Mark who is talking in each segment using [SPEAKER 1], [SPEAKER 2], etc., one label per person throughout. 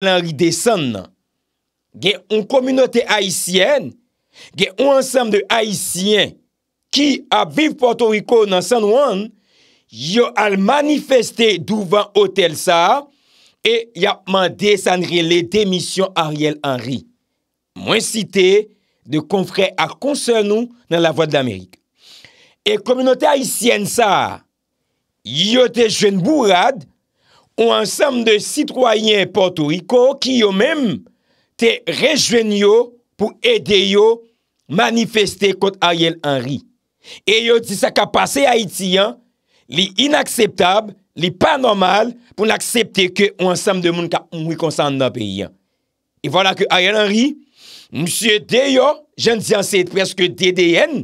[SPEAKER 1] L'Henri desan nan, gen un komunote Haitien, gen un ansam de Haitien ki a viv Porto Rico nan San Juan, yo al manifeste douvan hotel sa, e yapman desan rile demisyon Ariel Henry. Mwen site de konfrey akonsen nou nan la voie de l'Amerik. E komunote Haitien sa, yo de jen bourad, ou ansam de sitroyen Porto Rico ki yo menm te rejwen yo pou ede yo manifeste kont Ariel Henry. E yo di sa ka pase Haiti yan, li inakseptab, li pa normal pou l'aksepte ke ou ansam de moun ka on wikonsan nan peyi yan. E wala ke Ariel Henry, msye deyo, jen diyan se preske DDN,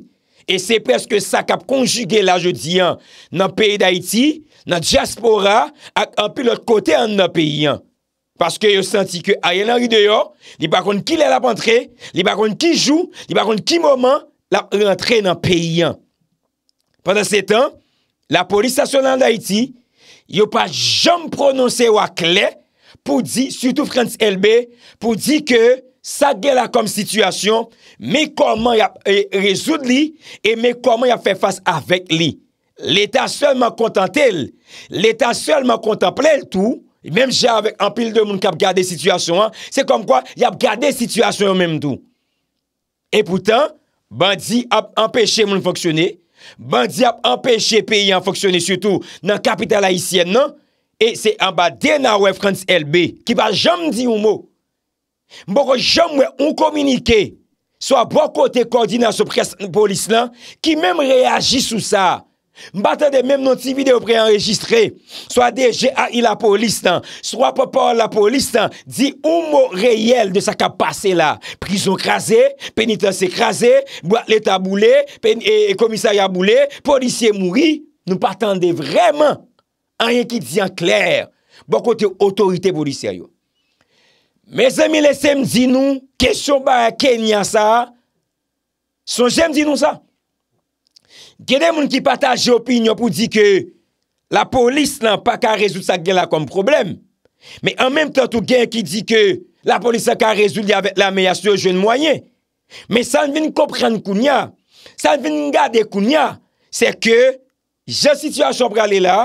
[SPEAKER 1] e se preske sa ka konjuge la je diyan nan peyi d'Haiti, nan diaspora ak anpil lòt kote an nan peyi an. Paske yo senti ke ayè nan videyo, li bakon ki lè la p'entre, li bakon ki jou, li bakon ki moman la p'entre nan peyi an. Pendan se tan, la polisasyonan da iti, yo pa jom prononse wak lè, pou di, sütou Frantz Elbe, pou di ke sa gè la kom situasyon, me koman ya e, rezoud li, e me koman ya fè fass avèk li. L'Etat seman kontantel, l'Etat seman kontantple l'tou, mèm jè avèk anpil de moun kap gade situasyon an, se kom kwa y ap gade situasyon mèm tou. E poutan, bandi ap empèche moun foksyonè, bandi ap empèche peyi an foksyonè sütou nan kapital haïsyen nan, e se anba dena wè Frans LB, ki ba jèm di ou mò. Mwè jèm mwè ou kominike, so a bò kote koordinasyon polis lan, ki mèm reagis sou sa, Mbata de mèm non ti videopre enregistre Swa de G.A.I. la polis tan Swa pa pa la polis tan Di oumou reyel de sa ka pase la Prison krasé Penitensi krasé Boat leta mboule Komisaya mboule Polisye mouri Nou patande vreman Anye ki diyan kler Bo kote otorite polisye yo Me zemile se mdi nou Kesyon ba a kenya sa Son jem di nou sa Genè moun ki pataje opinyon pou di ke la polis nan pa ka rezout sa gen la kom problem. Men an menm ton tou gen ki di ke la polis sa ka rezout ya vet la meyasyon jwen mwayen. Men san vin kopren kounya, san vin nga de kounya, se ke jen situasyon pralela,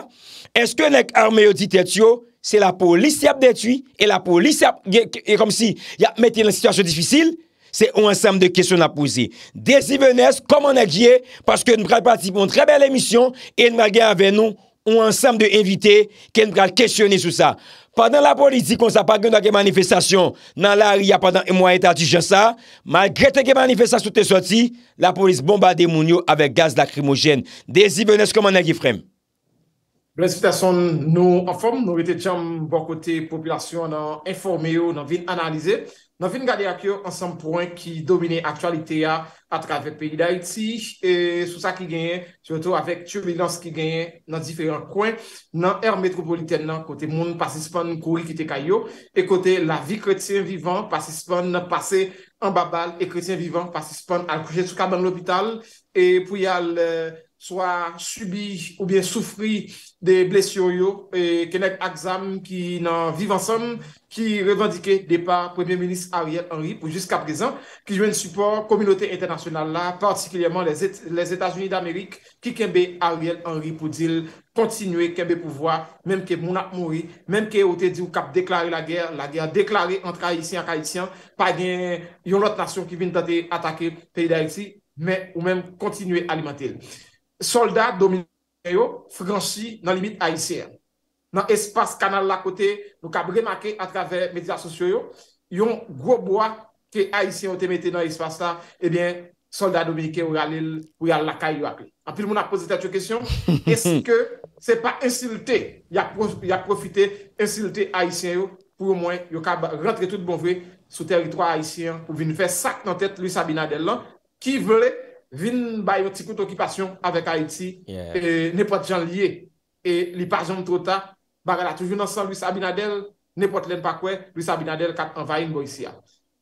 [SPEAKER 1] eske nek arme yo dit etyo, se la polis yap detui, e la polis yap, e kom si, ya mette yon situasyon difisil, Se ou ansam de kesyon apouse. Desi venes, koman agye, paske nou pral patibon tre bel emisyon, e nou magye ave nou, ou ansam de invite, ken pral kesyon e sou sa. Padan la politik, on sa pa gen dake manifestasyon, nan la ria padan emoye ta dije sa, malgre te gen manifestasyon te soti, la polis bombade moun yo ave gaz lakrimogen. Desi venes, koman agye frem.
[SPEAKER 2] Blan si tason nou afom, nou rete chanm bokote popylasyon nan informe yo, nan vin analize. Nan fin gade ak yo ansan poun ki domine aktualite ya atrave peyi da iti e sou sa ki genye, jwoto avèk tchou bilans ki genye nan diferent kwen. Nan er metropoliten nan kote moun pasispon kouri ki te kayo e kote la vi kretien vivan pasispon nan pase an babal e kretien vivan pasispon al kouje tsuka ban l'opital. E pou yal... soua subi ou bien soufri de blesyon yo kenek aksam ki nan viv ansam ki revandike depa Premier Minist Ariel Henry pou jiska prezan ki jwen support kominote internasyonal la partikilyeman les Etats-Unis d'Amerik ki kenbe Ariel Henry pou dil kontinue kenbe pouvoi menm ke mouna mouri menm ke ote di ou kap deklare la ger la ger deklare an traisyen an traisyen pa gen yon lote nasyon ki vin tante atake peyda yosi menm kontinue alimentel soldat dominikè yo fransi nan limit Aisyen. Nan espas kanal la kote, nou ka bremakè a traver medya sosyo yo, yon groboa ke Aisyen ou te metè nan espas la, ebyen soldat dominikè ou yalil ou yal lakay yo akè. Anpil moun a pose tet yo kesyon, eske se pa insultè, ya profite insultè Aisyen yo, pou ou mwen, yo ka rentre tout bonvè sou teritwa Aisyen, pou vi nou fè sak nan tèt Louis Sabinadel lan, ki vèlè Vin bayotikou t'okipasyon avek Haiti,
[SPEAKER 1] e,
[SPEAKER 2] ne pot jan liye. E li parjan trota, baga la toujou nan san Louis Sabinadel, ne pot len pa kwe, Louis Sabinadel kat anvayin bo yisi ya.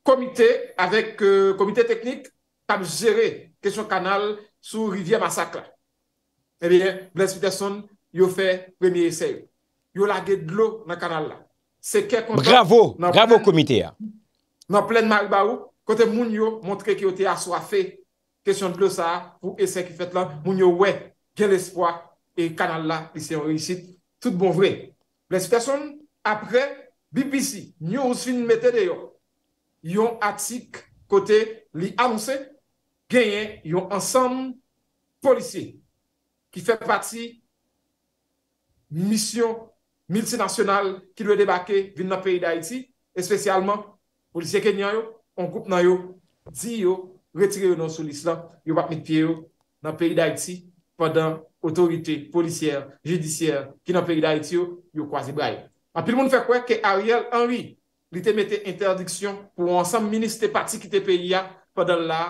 [SPEAKER 2] Komite, avek e, komite teknik, kab jere kesyon kanal sou Rivier Massacre. E bie, Blaise Peterson yo fe premye eseyo. Yo lage dlo nan kanal la. Se ke kontan... Bravo, bravo komite ya. Nan plen marba ou, kote moun yo montre ki yo te aswa fey kesyon klo sa pou ese ki fet lan moun yo we, gen l'espoi e kanal la li se yon reisit tout bon vre. Les fesyon apre BBC, nyon ou sin mette de yo, yon atik kote li amse, genyen yon ansam polisi ki fe pati misyon multinasyonal ki lwe debake vin nan peyi da iti, espesyalman polisiye kenyan yo, an koup nan yo, di yo, retire yo nou sou l'Islam, yo bak mit pie yo nan peyi da iti, padan otorite, policier, judisier ki nan peyi da iti yo, yo kwa zibraye. Ma pil moun fè kwe ke Ariel Henry li te mette interdiksyon pou ansam minister pati ki te peyi ya padan la,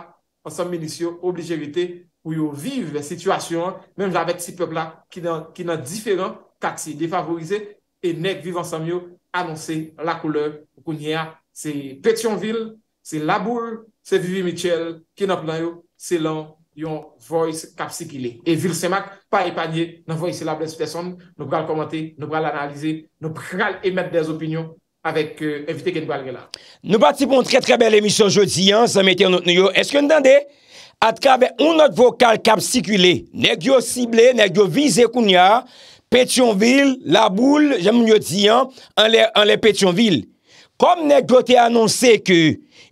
[SPEAKER 2] ansam minister oblijerite pou yo vive situasyon, menj la vek si pebla ki nan diferent kaksi defavorize, e nek vive ansam yo anonsi la kouleur pou kounye ya, se Petionville se Laboure Se Vivi Mitchell, ki nap nan yo, se lan yon voice kapsikile. E Vilsemak, pa e panye, nan voice la blespe son, nou pral komante, nou pral analize, nou pral emet des opinyon, avèk evite euh, gen pral gen la.
[SPEAKER 1] Nou bati pou un tre tre bel emisyon jodi, an, zanmete an nou tnoyo. Eske ntande, atkave un not vokal kapsikile, negyo sible, negyo vize koun ya, Petionville, la boule, jem nou yo di, an, an le Petionville. Kom negyo te anonse ke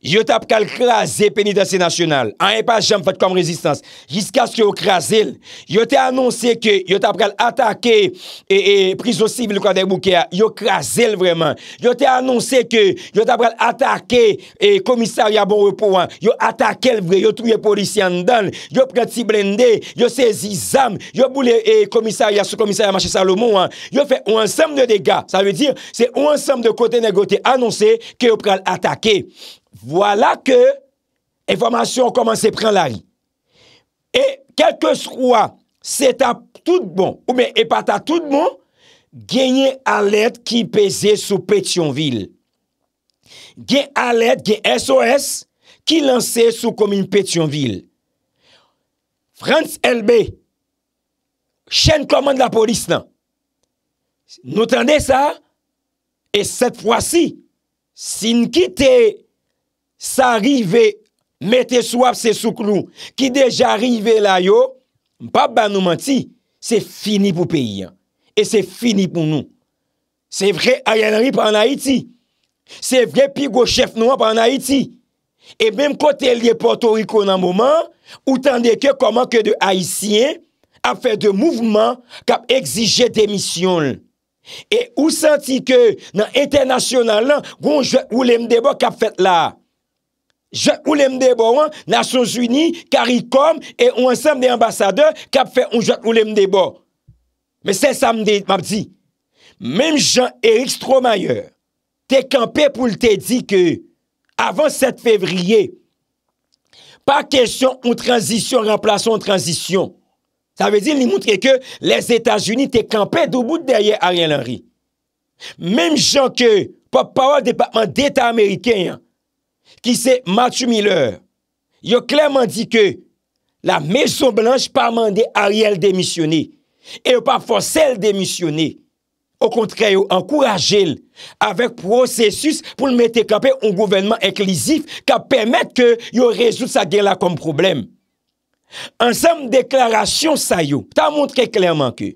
[SPEAKER 1] E yo te ap kal krasi penidansi nasyonal. An e pa jam fat kom rezistans. Jiska sk yo krasi el. Yo te anonsi ke yo te ap kal atake e, e prisosiv li kwa der bouke a. Yo krasi el vreman. Yo te anonsi ke yo te ap kal atake e komisari a bon repou an. Yo atake el vre. Yo touye polisyan dan. Yo prati blende. Yo sezi zam. Yo boule komisari a sou komisari a machi Salomon an. Yo fe ou ansam de dega. Sa ve di, se ou ansam de kote negote yo te anonsi ke yo pral atake. Vwala ke, eformasyon koman se pren la ri. E, kelke swa, se ta tout bon, ou me e pata tout bon, genye alet ki peze sou Petionville. Genye alet, genye SOS, ki lance sou komin Petionville. Frans LB, chen koman la polis nan. Nou tende sa, e set fwa si, si n kite, Sa rive, mette sou ap se sou klou. Ki deja rive la yo, mpap ban nou manti, se fini pou peyi. E se fini pou nou. Se vre ayanari pan Haiti. Se vre pigo chef nouan pan Haiti. E menm kote liye porto riko nan mouman, ou tan deke koman ke de Haitien ap fe de mouvman kap exije demisyon. E ou santi ke nan internasyonan lan, ou lemdebo kap fet la. jòt ou lè mdè bo an, Nasyon Jouni, kar i kom, e ou ansem de ambasadeur, kap fè ou jòt ou lè mdè bo. Mè sè sa mdè, mab di, mèm jan Eriks Tromaier, te kampe pou l'te di ke, avan 7 fevriye, pa kesyon ou transisyon, remplasyon ou transisyon, ta ve di li moutre ke, les Etats-Unis te kampe, do bout derye Ariel Henry. Mèm jan ke, pa pa wè depatman d'Etat Ameriken yon, Ki se Matthew Miller, yo klerman di ke la Meso Blanche pa mande a riel demisyoné. E yo pa forcel demisyoné. O kontre yo, ankouraje l avèk prosesus pou l metekapè un gouvenman eklizif ka pèmèt ke yo rezout sa gen la kom problem. Ansem deklarasyon sa yo, ta moun tre klerman ke.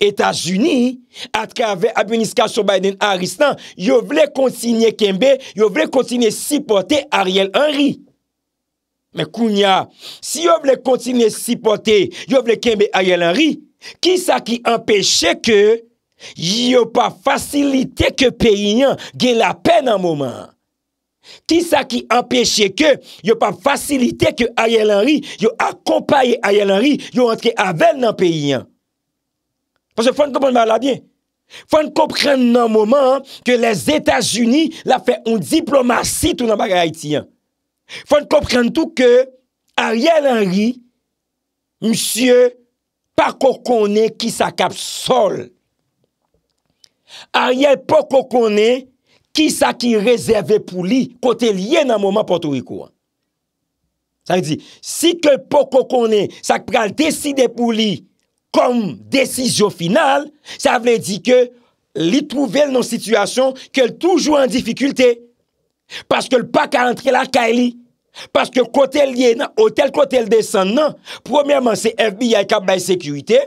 [SPEAKER 1] Etats-Unis, atka ve abuniska sou Biden a Aristan, yo vle kontinye kembe, yo vle kontinye sipote Ariel Henry. Men kounya, si yo vle kontinye sipote, yo vle kembe Ariel Henry, ki sa ki empeshe ke, yo pa fasilite ke peyinyan gen la pen nan mouman. Ki sa ki empeshe ke, yo pa fasilite ke Ariel Henry, yo akompaye Ariel Henry, yo rentre aven nan peyinyan. Fwa n kopren nan mouman ke les Etats-Unis la fe un diplomasi tout nan bak Haiti. Fwa n kopren tout ke Ariel Henry msie pa kokone ki sa kapsol. Ariel pa kokone ki sa ki rezerve pou li kote liye nan mouman Porto Rico. Si ke pa kokone sa kpre al deside pou li kom desizo final, sa vle di ke li trouvel nou situasyon ke l toujou an difikulte, paske l pak a antre la ka li, paske kote l ye nan, o tel kote l desen nan, premiyaman se FBI kap bay sekurite,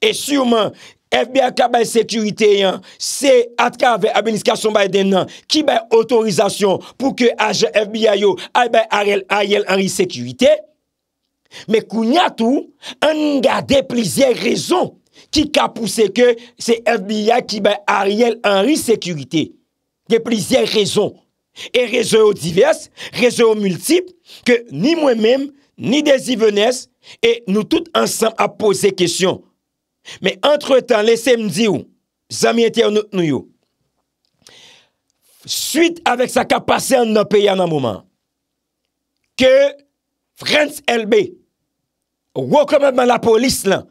[SPEAKER 1] e surman FBI kap bay sekurite yan, se atka ve abeniskasyon bay den nan, ki bay otorizasyon pou ke aje FBI yo, ay bay aye l anri sekurite, Me kou nyatou, an nga de plizye rezon ki ka pouse ke se FBI ki be a riel an ri sekurite. De plizye rezon. E rezon o divers, rezon o multip, ke ni mwen menm, ni de zivenes, e nou tout ansam a pose kesyon. Me entretan, lesem di ou, zami ete ou nou yo. Suite avek sa ka pase an nou pe yan an mouman, ke Frantz LB, wò komèd man la polis lan,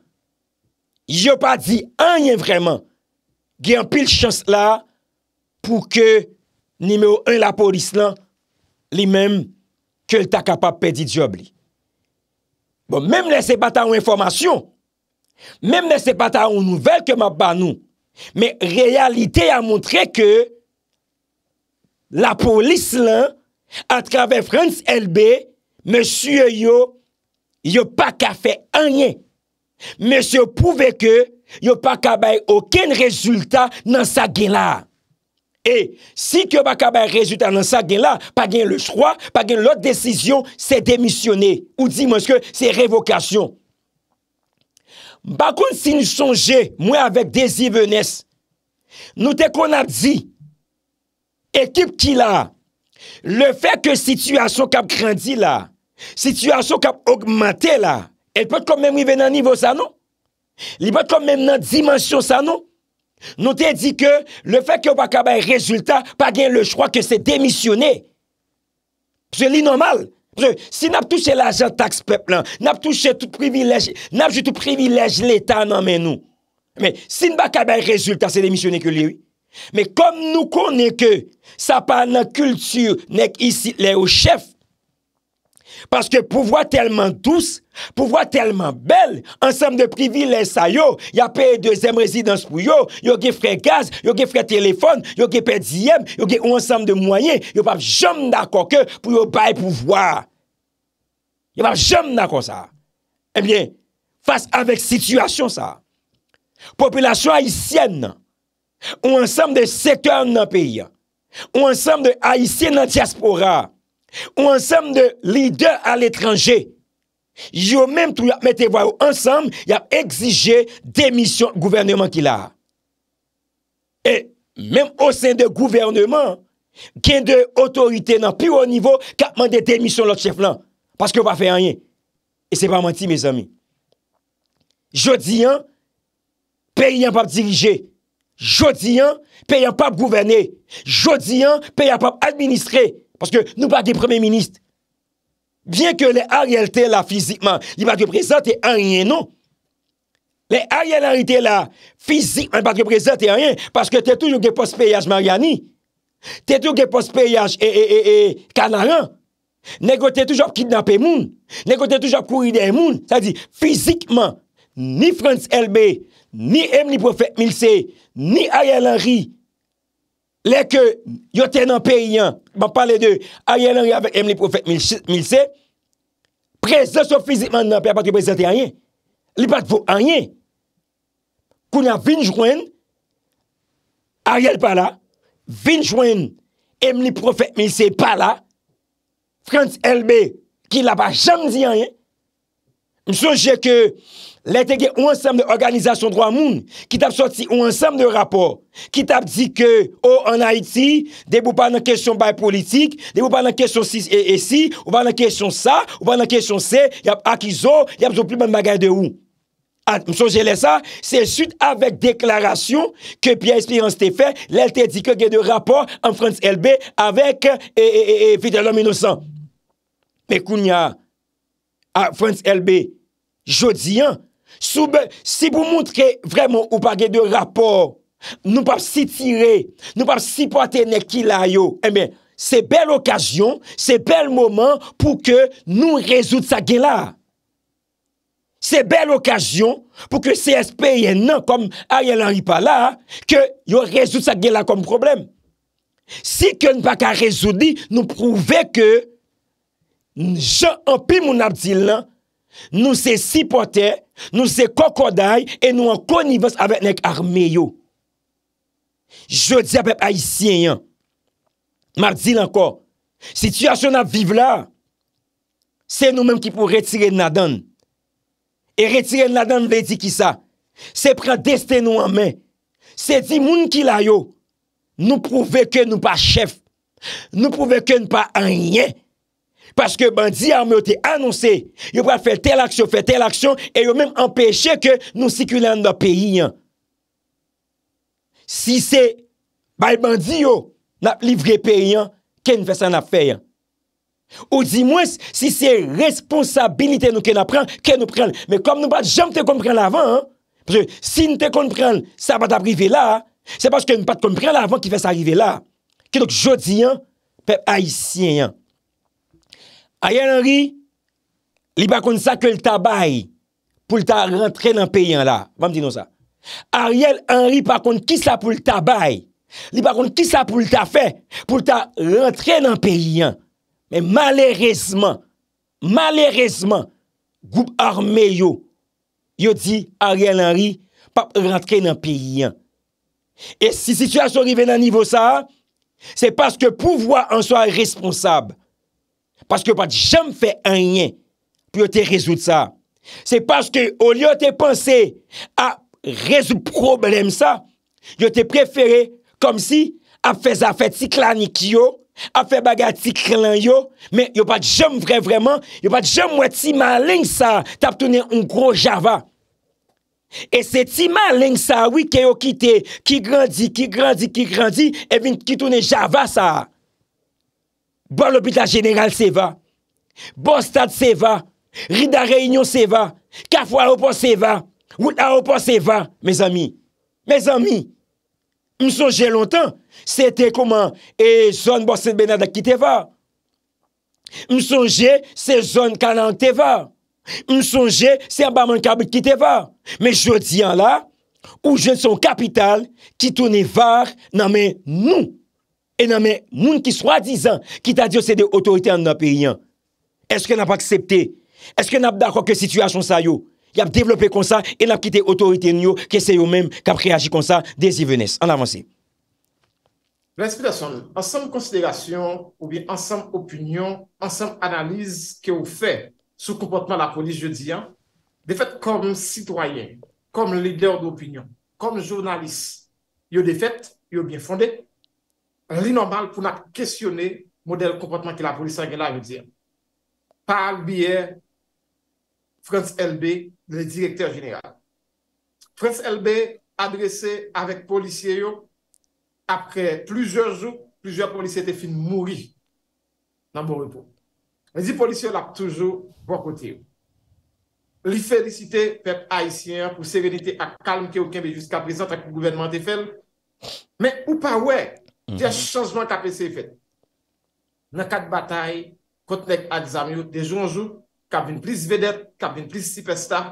[SPEAKER 1] yo pa di anyen vreman, gen pil chans la, pou ke, nime ou an la polis lan, li men, ke lta kapap pedi di obli. Bon, menm lese pata ou informasyon, menm lese pata ou nouvel ke map banou, menm realite a montre ke, la polis lan, a trave Frans LB, mè sye yo, Yo pa ka fe anyen Mes yo pouve ke Yo pa ka bay oken rezultat Nan sa gen la E si yo pa ka bay rezultat Nan sa gen la, pa gen le chroi Pa gen lote desisyon, se demisyone Ou di monske, se revokasyon Bakoun si nou sonje Mwen avek desi venes Nou de kon ap di Ekip ki la Le fe ke situasyon Kap krandi la Situasyon kap augmente la, el pot kom menm wive nan nivou sa nou? Li pot kom menm nan dimensyon sa non? nou? Non te di ke, le fek yo baka bay rezultat, pa gen le chroa ke se demisyone. Se li normal, si nap touche la jan taks pep lan, nap touche tout privilèj, nap touche tout privilèj l'Etat nan menm nou. Men, si nou baka bay rezultat, se demisyone ke li. Men, kom nou konen ke, sa pa nan kultur, nek isi le ou chef, Paske pouvoi telman dous, pouvoi telman bel, ansam de privilè sa yo, ya peye 2èm rezidans pou yo, yo ge fre gaz, yo ge fre telefon, yo ge peye 10èm, yo ge ou ansam de mwoyen, yo pa jom nan kon ke pou yo baye pouvoi. Yo pa jom nan kon sa. Ebyen, eh fase avèk situasyon sa. Populasyon Haitienne, ou ansam de sektan nan peyi, ou ansam de Haitienne anti-aspora, Ou ansam de lider al etranje Yo mèm tou y ap mette vwa ou ansam Y ap exige demisyon gouvernement ki la E mèm osen de gouvernement Gen de otorite nan pi ou nivou Kapman de demisyon lot chef lan Paske wap fè anyen E se pa manti mès ami Jodi an Pe y ap ap dirije Jodi an Pe y ap ap gouverne Jodi an Pe y ap ap administre Parce que nous pas des premiers ministres, bien que les ariels t'es là physiquement, les pas de présents t'es a rien, non? Les ariels ariels t'es là physiquement, les pas de présents t'es a rien, parce que t'es toujours des post-payages mariani, t'es toujours des post-payages canarans, n'est-ce que t'es toujours pour kidnapper le monde, n'est-ce que t'es toujours pour courir le monde, c'est-à-dire physiquement, ni Frantz Elbe, ni Emly Prophète Milce, ni ariels ariels, Lè ke yote nan pe yon, ban pale de, a yon yon yave em li profet mil se, prese so fizikman nan pe, apat yon prese te a yon, li pat voun a yon, koun yon vinjwen, a yon pala, vinjwen, em li profet mil se pala, Frans LB, ki la pa jan zi a yon, M souje ke lè te ge ou ansem de organizasyon drou amoun, ki tap soti ou ansem de rapor, ki tap di ke ou oh, an Haiti, debou pa nan kesyon bay politik, debou pa nan kesyon si e, e si, ou pa nan kesyon sa, ou pa nan kesyon se, yap akizo, yap zo pli ban bagay de ou. M souje lè sa, se süt avèk deklarasyon ke pi a espi anse te fè, lè te di ke ge de rapor an France LB avèk e, e, Fidelon 1900. Mè koun ya a France LB Jodi an, soube, si pou mountre vremen ou pa ge de rapor, nou pap si tire, nou pap si patene ki la yo, eme, eh se bel okajyon, se bel mouman pou ke nou rezout sa ge la. Se bel okajyon pou ke CSP yon nan, kom a yon an ripa la, ke yo rezout sa ge la kom problem. Si ke nou pa ka rezoudi, nou prouve ke jan an pi moun ap di lan, Nou se sipote, nou se kokoday, e nou an konnivez avek nek arme yo. Je di apep ayisyen yon. Mardil anko. Sityasyon ap vive la, se nou menm ki pou retire nadon. E retire nadon le di ki sa. Se pren deste nou anmen. Se di moun ki la yo. Nou prouve ke nou pa chef. Nou prouve ke nou pa anyen. Paske bandi ameote anonsè, yo pral fè tel aksyon, fè tel aksyon, e yo mèm empèche ke nou sikulè an nou peyi an. Si se, bay bandi yo, nap livre peyi an, ken fè san ap fè an. Ou di mwè, si se responsabilite nou ken ap pran, ken nou pran. Men kom nou pat jom te kompran avan an. Si nou te kompran, sa pat aprive la, se paske nou pat kompran avan ki fè san aprive la. Kedok jodi an, pep aisyen an. Ariel Henry li pa kon sa ke l tabay pou l ta rentre nan peyan la. Vam di nou sa. Ariel Henry pa kon ki sa pou l tabay. Li pa kon ki sa pou l ta fe pou l ta rentre nan peyan. Men maleresman, maleresman, Goub Armeyo yo di Ariel Henry pa rentre nan peyan. E si situasyon rive nan nivou sa, se paske pou vwa an soy responsab, Paske yo pati jom fe anyen, pi yo te rezout sa. Se paske, o liyo te pense, a rezout problem sa, yo te preferi, kom si, ap fe zafet si klanik yo, ap fe bagat si klan yo, men yo pati jom vre vreman, yo pati jom wè ti maling sa, tap tounen un gro java. E se ti maling sa, wik yo ki te, ki grandi, ki grandi, ki grandi, evin ki tounen java sa. Bo l'hobita general se va. Bo stat se va. Ri da reynyon se va. Kafwa ou po se va. Ou la ou po se va. Mez ami. Mez ami. M souje lontan. Se te koman e zon Bosse Benadak ki te va. M souje se zon Kanan te va. M souje se Mbaman Kabit ki te va. Me jodi an la ou jen son kapital ki toune var nan men nou. E nan men moun ki swa dizan ki ta diyo se de otorite an nan periyan. Eske nan pa aksepte? Eske nan pa da kwa ke situasyon sa yo? Yap devlope kon sa e nan ki te otorite nyo ke se yo men kap kreaji kon sa de zi venes. An avansi.
[SPEAKER 2] Respektasyon. Ansem konsiderasyon ou bien ansem opinyon ansem analize ke ou fe sou komportman la polis je diyan defet kon sitwayen kon lider d'opinyon kon jounalis yo defet yo bien fondet li normal pou na kestyonè model kompantman ki la polisyen gen la yon dièm. Par biè Frans LB le direktèr jenèral. Frans LB adresè avèk polisyen yo apre plüjezou, plüjezou polisyen te fin mouri nan moun repou. Li polisyen lak toujou wakoti bon yo. Li felisite pep haisyen pou serenite ak kalm ki ou kenbe jiska prezant ak gouvernement te fel men ou pa wè Dè chanjman kapè se y fèt. Nè kat batay, kotnek ad zamyout, de jounjou, kap vin pris vedè, kap vin pris sipesta,